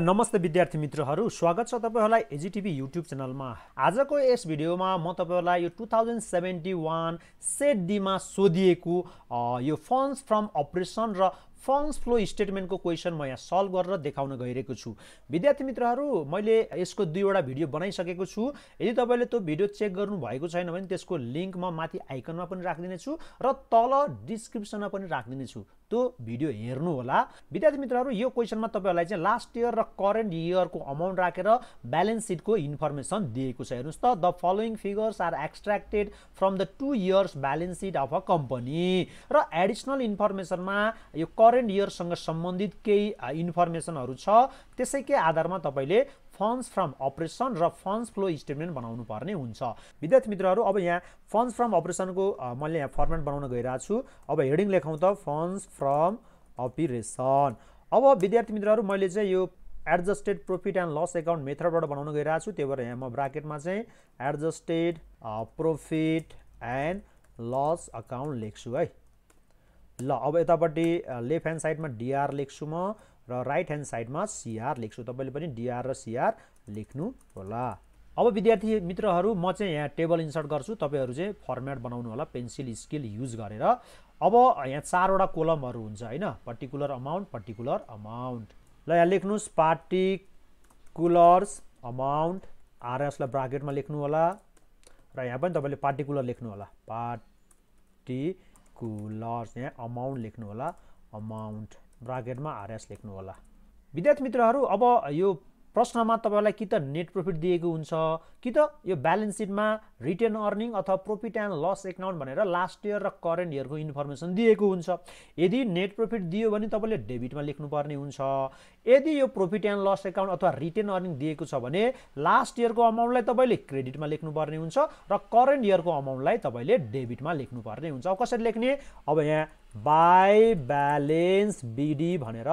नमस्ते विद्यार्थी मित्रहरू स्वागत छ तपाईँहरूलाई एजिटिभी युट्युब च्यानलमा आजको यस भिडियोमा म तपाईँहरूलाई यो two thousand seventy one set डीमा सोधिएको यो फन्ड्स फ्रम अपरेसन र फन्ड्स फ्लो स्टेटमेन्टको क्वेसन म यहाँ सल्भ गरेर देखाउन गइरहेको छु विद्यार्थी मित्रहरू मैले यसको दुईवटा भिडियो बनाइसकेको छु यदि तपाईँले त्यो भिडियो चेक गर्नुभएको छैन भने त्यसको लिङ्क म माथि आइकनमा पनि राखिदिनेछु र तल डिस्क्रिप्सनमा पनि राखिदिनेछु त्यो भिडियो हेर्नुहोला विद्यार्थी मित्रहरू यो क्वेसनमा तपाईँहरूलाई चाहिँ लास्ट इयर र करेन्ट इयरको अमाउन्ट राखेर ब्यालेन्स सिटको इन्फर्मेसन दिएको छ हेर्नुहोस् त the following figures are extracted from the two years balance sheet of a company र एडिसनल इन्फर्मेसनमा यो करेन्ट इयरसँग सम्बन्धित केही इन्फर्मेसनहरू छ त्यसैकै आधारमा तपाईँले फन्ड्स फ्रम अपरेसन र फन्ड्स फ्लो स्टेटमेन्ट बनाउनु पर्ने हुन्छ विद्यार्थी मित्रहरू अब यहाँ फन्ड्स फ्रम अपरेसनको मैले यहाँ फर्मेट बनाउन गइरहेको छु अब हेडिङ लेखाउँ त फन्ड्स फ्रम अपरेसन अब विद्यार्थी मित्रहरू मैले चाहिँ यो adjusted profit and loss account मेथडबाट बनाउन गइरहेको छु त्यही भएर यहाँ म ब्राकेटमा चाहिँ adjusted profit and loss account लेख्छु है ल अब यतापट्टि लेफ्ट ह्यान्ड साइडमा डिआर लेख्छु म र राइट ह्यान्ड साइडमा सिआर लेख्छु तपाईँले पनि डिआर र सिआर लेख्नु होला अब विद्यार्थी मित्रहरू म चाहिँ यहाँ टेबल इन्सर्ट गर्छु तपाईँहरू चाहिँ फर्मेट बनाउनु होला पेन्सिल स्केल युज गरेर अब यहाँ चारवटा कोलमहरू हुन्छ होइन पर्टिकुलर अमाउन्ट पर्टिकुलर अमाउन्ट ल यहाँ लेख्नुहोस् पार्टिकुलर्स अमाउन्ट आरएसलाई ब्राकेटमा लेख्नु होला र यहाँ पनि तपाईँले पार्टिकुलर लेख्नु होला पार्टी यसको लार्ज यहाँ अमाउन्ट लेख्नु होला अमाउन्ट ब्राकेटमा आरएस लेख्नु होला विद्यार्थी मित्रहरू अब यो प्रश्नमा तपाईँलाई कि त नेट प्रफिट दिएको हुन्छ कि त यो ब्यालेन्स सिटमा रिटर्न अर्निङ अथवा प्रफिट एन्ड लस एकाउन्ट भनेर लास्ट इयर र करेन्ट इयरको इन्फर्मेसन दिएको हुन्छ यदि नेट प्रफिट दियो भने तपाईँले डेबिटमा लेख्नुपर्ने हुन्छ यदि यो प्रफिट एन्ड लस एकाउन्ट अथवा रिटर्न अर्निङ दिएको छ भने लास्ट इयरको अमाउन्टलाई तपाईँले क्रेडिटमा लेख्नुपर्ने हुन्छ र करेन्ट इयरको अमाउन्टलाई तपाईँले डेबिटमा लेख्नुपर्ने हुन्छ अब कसरी लेख्ने अब यहाँ बाई ब्यालेन्स बिडी भनेर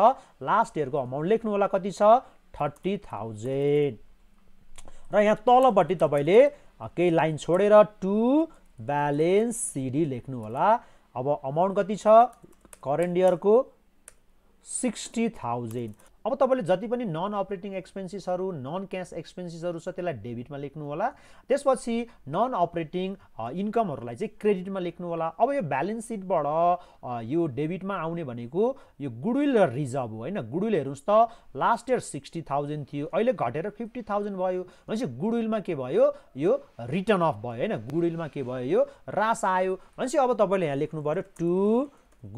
लास्ट इयरको अमाउन्ट लेख्नु होला कति छ थर्टी थाउजन्ड र यहाँ तलपट्टि तपाईँले केही लाइन छोडेर टु ब्यालेन्स सिडी लेख्नु होला अब अमाउन्ट कति छ करेन्ट इयरको सिक्सटी थाउजन्ड अब तपाईँले जति पनि नन अपरेटिङ एक्सपेन्सिसहरू नन क्यास एक्सपेन्सिसहरू छ त्यसलाई डेबिटमा लेख्नु होला त्यसपछि नन अपरेटिङ इन्कमहरूलाई चाहिँ क्रेडिटमा लेख्नु होला अब यो ब्यालेन्स सिटबाट यो डेबिटमा आउने भनेको यो गुडविल र रिजर्भ हो होइन गुडविल हेर्नुहोस् त लास्ट इयर सिक्सटी थाउजन्ड थियो अहिले घटेर फिफ्टी थाउजन्ड भयो भनेपछि गुडविलमा के भयो यो रिटर्न अफ भयो होइन गुडविलमा के भयो यो रास आयो भनेपछि अब तपाईँले यहाँ लेख्नु पऱ्यो टु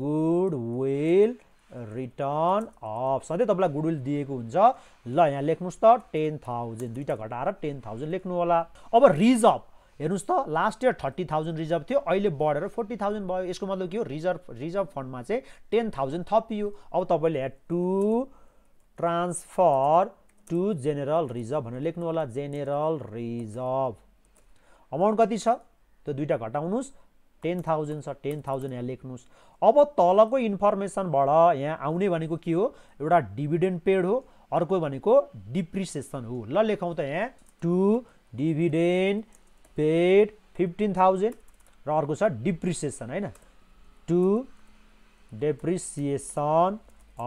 गुडविल रिटर्न अफ सधैँ तपाईँलाई गुडविल दिएको हुन्छ ल यहाँ लेख्नुहोस् त टेन थाउजन्ड दुईवटा घटाएर टेन थाउजन्ड लेख्नु होला अब रिजर्भ हेर्नुहोस् त last year thirty thousand reserve थियो अहिले बढेर फोर्टी थाउजन्ड भयो यसको मतलब के हो रिजर्भ रिजर्भ फन्डमा चाहिँ टेन थाउजन्ड थपियो अब तपाईँले यहाँ to transfer to general reserve भनेर लेख्नु होला जेनरल रिजर्भ अमाउन्ट कति छ त्यो दुइटा घटाउनुहोस् टेन थाउजन्ड छ टेन थाउजन्ड यहाँ लेख्नुहोस् अब तलको इन्फर्मेसनबाट यहाँ आउने भनेको के हो एउटा डिभिडेन्ड पेड हो अर्को भनेको डिप्रिसिएसन हो ल लेखौँ त यहाँ to dividend paid fifteen thousand र अर्को छ डिप्रिसिएसन होइन to depreciation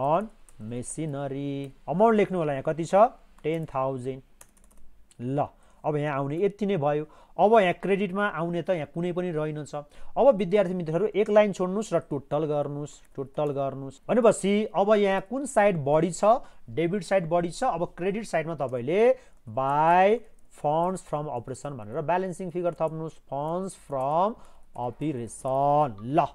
on machinery amount लेख्नु होला यहाँ कति छ टेन थाउजन्ड ल अब यहाँ आउने यति नै भयो अब यहाँ क्रेडिटमा आउने त यहाँ कुनै पनि रहेनछ अब विद्यार्थी मित्रहरू एक लाइन छोड्नुहोस् र टोटल गर्नुहोस् टोटल गर्नुहोस् भनेपछि अब यहाँ कुन साइड बढी छ डेबिट साइड बढी छ अब क्रेडिट साइडमा तपाईँले बाई फन्ड्स फ्रम अपरेसन भनेर ब्यालेन्सिङ फिगर थप्नुहोस् फन्ड्स फ्रम अपरेसन ल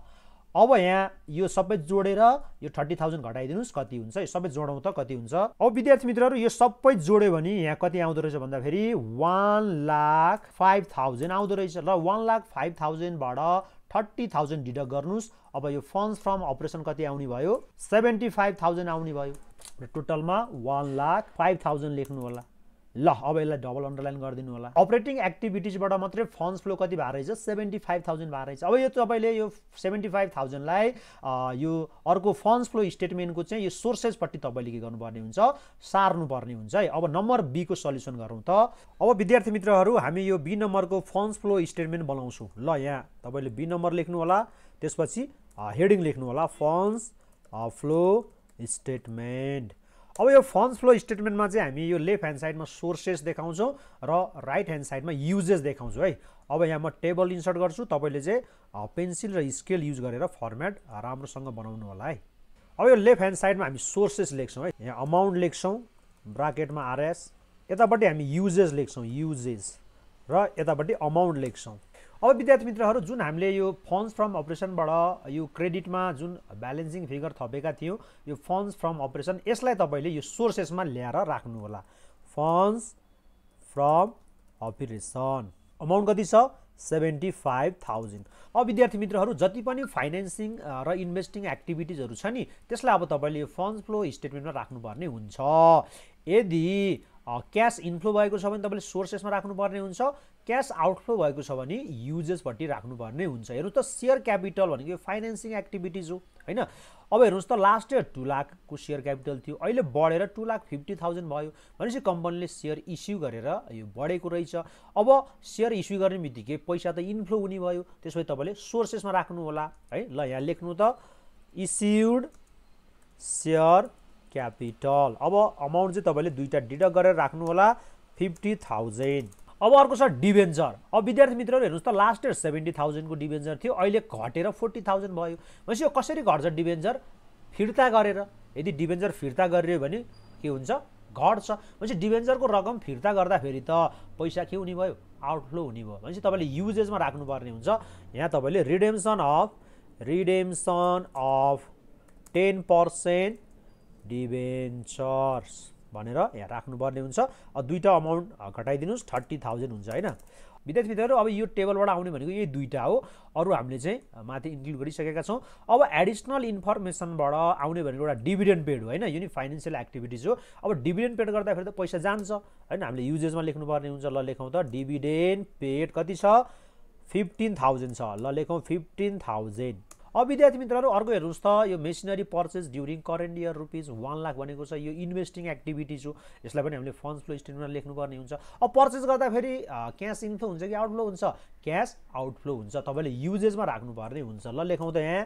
अब यहाँ यो सबै जोडेर यो थर्टी थाउजन्ड घटाइदिनुहोस् कति हुन्छ यो सबै जोडौँ त कति हुन्छ अब विद्यार्थी मित्रहरू यो सबै जोड्यो भने यहाँ कति आउँदो रहेछ भन्दाखेरि वान लाख फाइभ थाउजन्ड आउँदो रहेछ ल वान लाख फाइभ थाउजन्डबाट थर्टी थाउजन्ड डिडक्ट गर्नुहोस् अब यो फन्ड्स फ्रम अपरेसन कति आउने भयो सेभेन्टी फाइभ थाउजन्ड आउने भयो र टोटलमा वान लाख फाइभ थाउजन्ड लेख्नु होला ल अब यसलाई डबल अन्डरलाइन गरिदिनु होला अपरेटिङ एक्टिभिटिजबाट मात्रै फन्ड्स फ्लो कति भएको रहेछ सेभेन्टी फाइभ थाउजन्ड भएको रहेछ अब यो तपाईँले यो सेभेन्टी फाइभ थाउजन्डलाई यो अर्को फन्ड्स फ्लो स्टेटमेन्टको चाहिँ यो सोर्सेसपट्टि तपाईँले के गर्नुपर्ने हुन्छ सार्नुपर्ने हुन्छ है अब नम्बर बीको सल्युसन गरौँ त अब विद्यार्थी मित्रहरू हामी यो बी नम्बरको फन्ड्स फ्लो स्टेटमेन्ट बनाउँछौँ ल यहाँ तपाईँले बी नम्बर लेख्नु होला त्यसपछि हेडिङ लेख्नु होला फन्ड्स फ्लो स्टेटमेन्ट अब यो फन्ड फ्लो स्टेटमेन्टमा चाहिँ हामी यो लेफ्ट ह्यान्ड साइडमा सोर्सेस देखाउँछौँ र राइट ह्यान्ड साइडमा युजेस देखाउँछौँ है अब यहाँ म टेबल इन्सर्ट गर्छु तपाईँले चाहिँ पेन्सिल र स्केल युज गरेर फर्मेट राम्रोसँग बनाउनु होला है अब यो लेफ्ट ह्यान्ड साइडमा हामी सोर्सेस लेख्छौँ है यहाँ अमाउन्ट लेख्छौँ ब्राकेटमा आरएस यतापट्टि हामी युजेस लेख्छौँ युजेस र यतापट्टि अमाउन्ट लेख्छौँ अब विद्यार्थी मित्रहरू जुन हामीले यो फन्ड्स फ्रम अपरेसनबाट यो क्रेडिटमा जुन ब्यालेन्सिङ फिगर थपेका थियौँ यो फन्ड्स फ्रम अपरेसन यसलाई तपाईँले यो सोर्सेसमा ल्याएर राख्नुहोला फन्ड्स फ्रम अपरेसन अमाउन्ट कति छ सेभेन्टी फाइभ थाउजन्ड अब विद्यार्थी मित्रहरू जति पनि फाइनेन्सिङ र इन्भेस्टिङ एक्टिभिटिजहरू छ नि त्यसलाई अब तपाईँले यो फन्ड फ्लो स्टेटमेन्टमा राख्नुपर्ने हुन्छ यदि क्यास इन्फ्लो भएको छ भने तपाईँले सोर्सेसमा राख्नुपर्ने हुन्छ क्यास आउटफ्लो भएको छ भने युजेसपट्टि राख्नुपर्ने हुन्छ हेर्नुहोस् त सेयर क्यापिटल भनेको फाइनेन्सिङ एक्टिभिटिज हो होइन अब हेर्नुहोस् त लास्ट इयर टु लाखको सेयर क्यापिटल थियो अहिले बढेर टु लाख फिफ्टी थाउजन्ड भयो भनेपछि कम्पनीले सेयर इस्यु गरेर यो बढेको रहेछ अब सेयर इस्यु गर्ने बित्तिकै पैसा त इन्फ्लो हुने भयो त्यसो भए तपाईँले सोर्सेसमा राख्नु होला है ल यहाँ लेख्नु त इस्युड सेयर क्यापिटल अब अमाउन्ट चाहिँ तपाईँले दुईवटा डिडक्ट गरेर राख्नु होला फिफ्टी थाउजन्ड अब अर्को छ डिभेन्चर अब विद्यार्थी मित्रहरू हेर्नुहोस् त लास्ट इयर सेभेन्टी थाउजन्डको डिभेन्चर थियो अहिले घटेर फोर्टी थाउजन्ड भयो भनेपछि यो कसरी घट्छ डिभेन्चर फिर्ता गरेर यदि डिभेन्चर फिर्ता गरियो भने के हुन्छ घट्छ भनेपछि डिभेन्चरको रकम फिर्ता गर्दाखेरि त पैसा के हुने भयो आउटफ्लो हुने भयो भनेपछि तपाईँले युजेजमा राख्नुपर्ने हुन्छ यहाँ तपाईँले redemption of redemption of ten percent debentures भनेर यहाँ राख्नुपर्ने हुन्छ दुईवटा अमाउन्ट घटाइदिनुहोस् थर्टी थाउजन्ड हुन्छ होइन विद्यार्थी मित्रहरू अब यो टेबलबाट आउने भनेको यही दुईवटा हो अरू हामीले चाहिँ माथि इन्क्लुड गरिसकेका छौँ अब एडिसनल इन्फर्मेसनबाट आउने भनेको एउटा डिभिडेन्ड पेड हो होइन यो नि फाइनेन्सियल एक्टिभिटिज हो अब डिभिडेन्ड पेड गर्दाखेरि त पैसा जान्छ होइन हामीले युजेजमा लेख्नुपर्ने हुन्छ ल लेखौँ त डिभिडेन्ड पेड कति छ फिफ्टिन थाउजन्ड छ ल लेखौँ फिफ्टिन थाउजन्ड अब विद्यार्थी मित्रहरू अर्को हेर्नुहोस् त यो machinery purchase during current year rupees one lakh भनेको छ यो इन्भेस्टिङ एक्टिभिटिज हो यसलाई पनि हामीले फन्ड फ्लो स्टेटमेन्टमा लेख्नुपर्ने हुन्छ अब पर्चेस गर्दाखेरि क्यास इन्फ्लो हुन्छ कि आउटफ्लो हुन्छ क्यास आउटफ्लो हुन्छ तपाईँले युजेजमा राख्नुपर्ने हुन्छ ल लेखौँ त यहाँ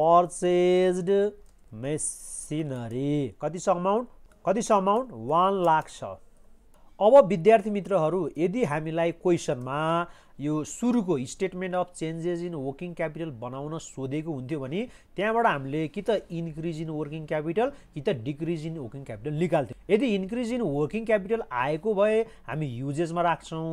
पर्चेज मेसिनरी कति छ अमाउन्ट कति छ अमाउन्ट वान लाख छ अब विद्यार्थी मित्रहरू यदि हामीलाई क्वेसनमा यो सुरुको statement of changes in working capital बनाउन सोधेको हुन्थ्यो भने त्यहाँबाट हामीले कि त इन्क्रिज इन वर्किङ क्यापिटल कि त डिक्रिज इन वर्किङ क्यापिटल निकाल्थ्यौँ यदि इन्क्रिज इन वर्किङ क्यापिटल आएको भए हामी युजेसमा राख्छौँ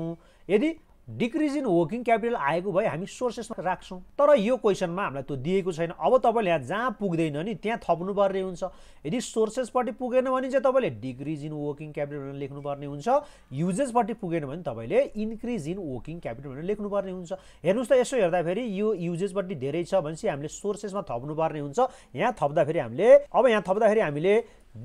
यदि डिक्रिज इन वर्किङ क्यापिटल आएको भए हामी सोर्सेसमा राख्छौँ तर यो क्वेसनमा हामीलाई त्यो दिएको छैन अब तपाईँले यहाँ जहाँ पुग्दैन नि त्यहाँ थप्नुपर्ने हुन्छ यदि सोर्सेसपट्टि पुगेन भने चाहिँ तपाईँले डिक्रिज इन वर्किङ क्यापिटल भनेर लेख्नुपर्ने हुन्छ युजेसपट्टि पुगेन भने तपाईँले इन्क्रिज इन वर्किङ क्यापिटल भनेर लेख्नुपर्ने हुन्छ हेर्नुहोस् त यसो हेर्दाखेरि यो युजेसपट्टि धेरै छ भनेपछि हामीले सोर्सेसमा थप्नुपर्ने हुन्छ यहाँ थप्दाखेरि हामीले अब यहाँ थप्दाखेरि हामीले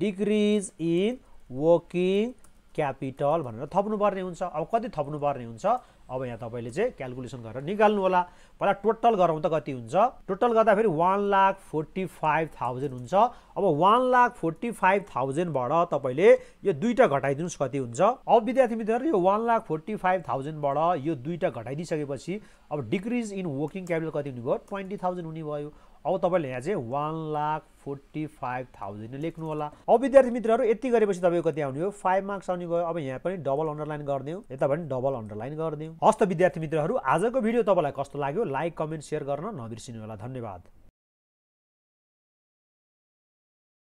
डिक्रिज इन वर्किङ क्यापिटल भनेर थप्नुपर्ने हुन्छ अब कति थप्नुपर्ने हुन्छ अब यहाँ तपाईँले चाहिँ क्यालकुलेसन गरेर निकाल्नु होला पहिला टोटल गरौँ त कति हुन्छ टोटल गर्दाखेरि one lakh forty five thousand हुन्छ अब वान लाख फोर्टी फाइभ थाउजन्डबाट तपाईँले यो दुईवटा घटाइदिनुहोस् कति हुन्छ अब विद्यार्थी मित्रहरू यो वान लाख फोर्टी फाइभ थाउजन्डबाट यो दुईवटा घटाइदिइसकेपछि अब डिक्रिज इन वर्किङ क्यापिटल कति हुने भयो ट्वेन्टी थाउजन्ड हुने भयो अब तपाईँले यहाँ चाहिँ one lakh forty five thousand लेख्नु होला अब विद्यार्थी मित्रहरू यति गरेपछि तपाईँको कति आउने हो फाइभ मार्क्स आउने भयो अब यहाँ पनि डबल अन्डरलाइन गरिदिउँ यता पनि डबल अन्डरलाइन गरिदिउँ हस्त विद्यार्थी मित्रहरू आजको भिडियो तपाईँलाई कस्तो लाग्यो लाइक कमेन्ट सेयर गर्न नबिर्सिनु होला धन्यवाद